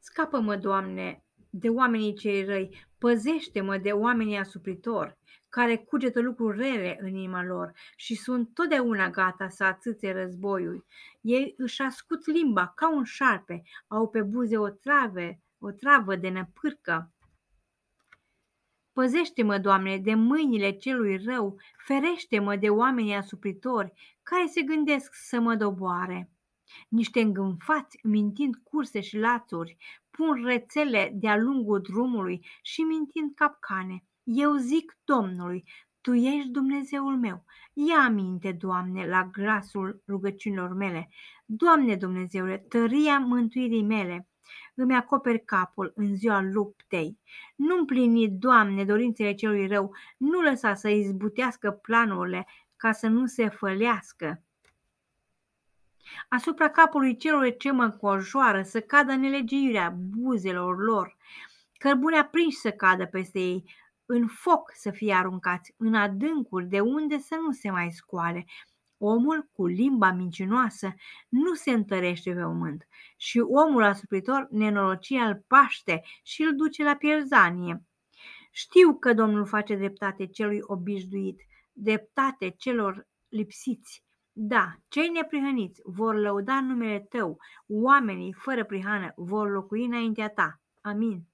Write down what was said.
Scapă-mă, Doamne, de oamenii cei răi, păzește-mă de oamenii asupritori, care cugetă lucruri rele în inima lor și sunt totdeauna gata să atâțe războiul. Ei își ascut limba ca un șarpe, au pe buze o trave, o travă de năpârcă. Păzește-mă, Doamne, de mâinile celui rău, ferește-mă de oamenii asupritori care se gândesc să mă doboare. Niște îngânfați, mintind curse și lațuri, pun rețele de-a lungul drumului și mintind capcane. Eu zic Domnului, Tu ești Dumnezeul meu. Ia aminte, Doamne, la grasul rugăciunilor mele. Doamne Dumnezeule, tăria mântuirii mele, îmi acoperi capul în ziua luptei. Nu împlini, Doamne, dorințele celui rău, nu lăsa să izbutească planurile ca să nu se fălească asupra capului celor ce mă înconjoară, să cadă nelegiuirea buzelor lor, cărbunea prins să cadă peste ei, în foc să fie aruncați, în adâncuri de unde să nu se mai scoale. Omul cu limba mincinoasă nu se întărește pe pământ și omul asupritor nenorocia îl paște și îl duce la pierzanie. Știu că Domnul face dreptate celui obișnuit, dreptate celor lipsiți, da, cei neprihăniți vor lăuda numele tău, oamenii fără prihană vor locui înaintea ta. Amin.